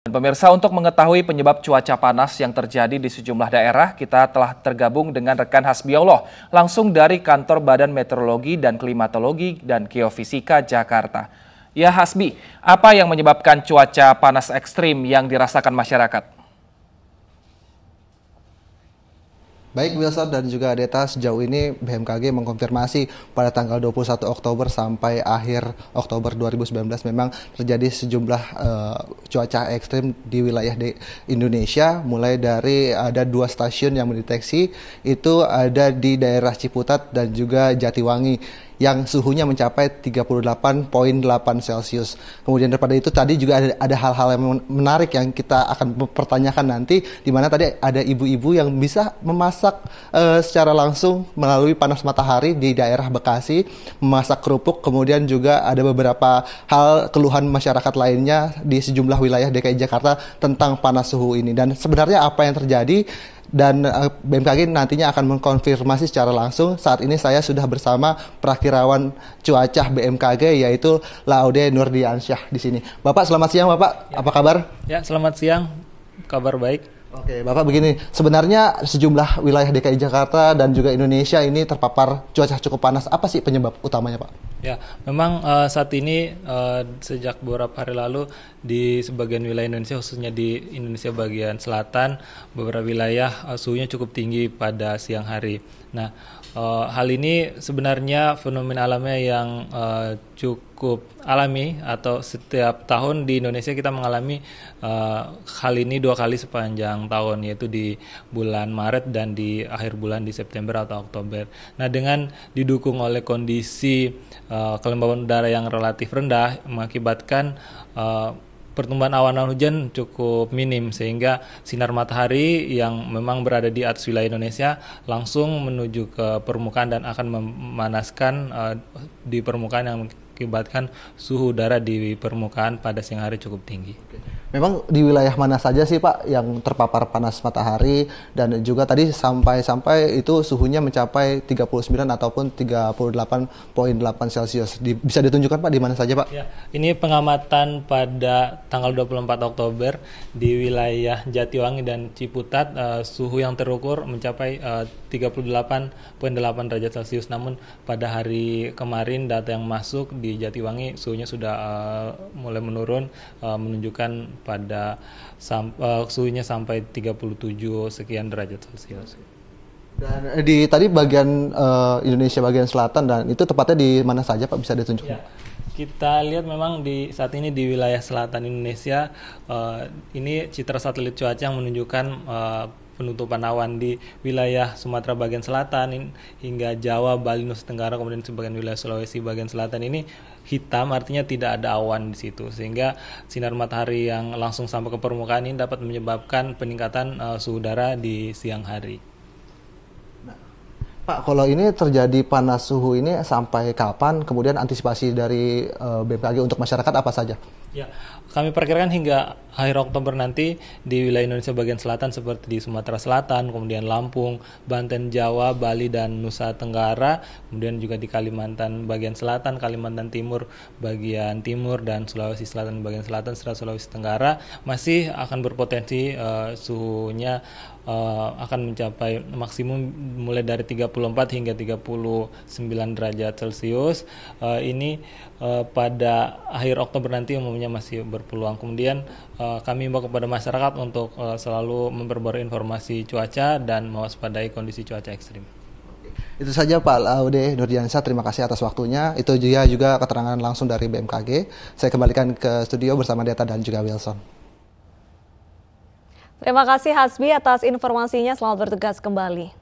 Dan pemirsa untuk mengetahui penyebab cuaca panas yang terjadi di sejumlah daerah, kita telah tergabung dengan rekan Hasbiullah langsung dari kantor Badan Meteorologi dan Klimatologi dan Geofisika Jakarta. Ya Hasbi, apa yang menyebabkan cuaca panas ekstrim yang dirasakan masyarakat? Baik Wilson dan juga Adeta sejauh ini BMKG mengkonfirmasi pada tanggal 21 Oktober sampai akhir Oktober 2019 memang terjadi sejumlah uh, cuaca ekstrim di wilayah di Indonesia mulai dari ada dua stasiun yang mendeteksi itu ada di daerah Ciputat dan juga Jatiwangi yang suhunya mencapai 38.8 Celcius. Kemudian daripada itu tadi juga ada ada hal-hal yang menarik yang kita akan pertanyakan nanti di mana tadi ada ibu-ibu yang bisa memasak uh, secara langsung melalui panas matahari di daerah Bekasi, memasak kerupuk, kemudian juga ada beberapa hal keluhan masyarakat lainnya di sejumlah wilayah DKI Jakarta tentang panas suhu ini dan sebenarnya apa yang terjadi dan eh, BMKG nantinya akan mengkonfirmasi secara langsung. Saat ini saya sudah bersama prakirawan cuaca BMKG yaitu Laude Nurdiansyah di sini. Bapak selamat siang Bapak, ya. apa kabar? Ya, selamat siang. Kabar baik. Oke, Bapak begini, sebenarnya sejumlah wilayah DKI Jakarta dan juga Indonesia ini terpapar cuaca cukup panas. Apa sih penyebab utamanya, Pak? Ya, memang uh, saat ini uh, sejak beberapa hari lalu di sebagian wilayah Indonesia khususnya di Indonesia bagian selatan, beberapa wilayah uh, suhunya cukup tinggi pada siang hari. Nah, uh, hal ini sebenarnya fenomena alamnya yang uh, cukup cukup alami atau setiap tahun di Indonesia kita mengalami uh, hal ini dua kali sepanjang tahun yaitu di bulan Maret dan di akhir bulan di September atau Oktober. Nah, dengan didukung oleh kondisi uh, kelembaban udara yang relatif rendah mengakibatkan uh, pertumbuhan awan hujan cukup minim sehingga sinar matahari yang memang berada di atas wilayah Indonesia langsung menuju ke permukaan dan akan memanaskan uh, di permukaan yang mengakibatkan suhu udara di permukaan pada siang hari cukup tinggi. Memang di wilayah mana saja sih Pak yang terpapar panas matahari dan juga tadi sampai-sampai itu suhunya mencapai 39 ataupun 38.8 Celcius. Di, bisa ditunjukkan Pak di mana saja Pak? Ya, ini pengamatan pada tanggal 24 Oktober di wilayah Jatiwangi dan Ciputat uh, suhu yang terukur mencapai eh, uh, 38.8 derajat Celcius. Namun pada hari kemarin data yang masuk di di Jatiwangi suhunya sudah uh, mulai menurun uh, menunjukkan pada sam uh, suhunya sampai 37 sekian derajat Celcius. Dan di tadi bagian uh, Indonesia bagian selatan dan itu tepatnya di mana saja Pak bisa ditunjukkan? Ya kita lihat memang di saat ini di wilayah selatan Indonesia uh, ini citra satelit cuaca yang menunjukkan uh, penutupan awan di wilayah Sumatera bagian selatan hingga Jawa, Bali, Nusa Tenggara, kemudian sebagian wilayah Sulawesi bagian selatan ini hitam artinya tidak ada awan di situ sehingga sinar matahari yang langsung sampai ke permukaan ini dapat menyebabkan peningkatan uh, suhu udara di siang hari. Nah, Pak, kalau ini terjadi panas suhu ini sampai kapan? Kemudian antisipasi dari uh, BMKG untuk masyarakat apa saja? Ya, kami perkirakan hingga akhir Oktober nanti di wilayah Indonesia bagian selatan seperti di Sumatera Selatan, kemudian Lampung, Banten, Jawa, Bali dan Nusa Tenggara, kemudian juga di Kalimantan bagian selatan, Kalimantan Timur bagian timur dan Sulawesi Selatan bagian selatan serta Sulawesi Tenggara masih akan berpotensi uh, suhunya uh, akan mencapai maksimum mulai dari 34 hingga 39 derajat Celcius. Uh, ini uh, pada akhir Oktober nanti umumnya ekonominya masih berpeluang. Kemudian uh, kami imbau kepada masyarakat untuk uh, selalu memperbarui informasi cuaca dan mewaspadai kondisi cuaca ekstrim. Itu saja Pak Laude Nurdiansyah, terima kasih atas waktunya. Itu juga juga keterangan langsung dari BMKG. Saya kembalikan ke studio bersama Data dan juga Wilson. Terima kasih Hasbi atas informasinya. Selamat bertugas kembali.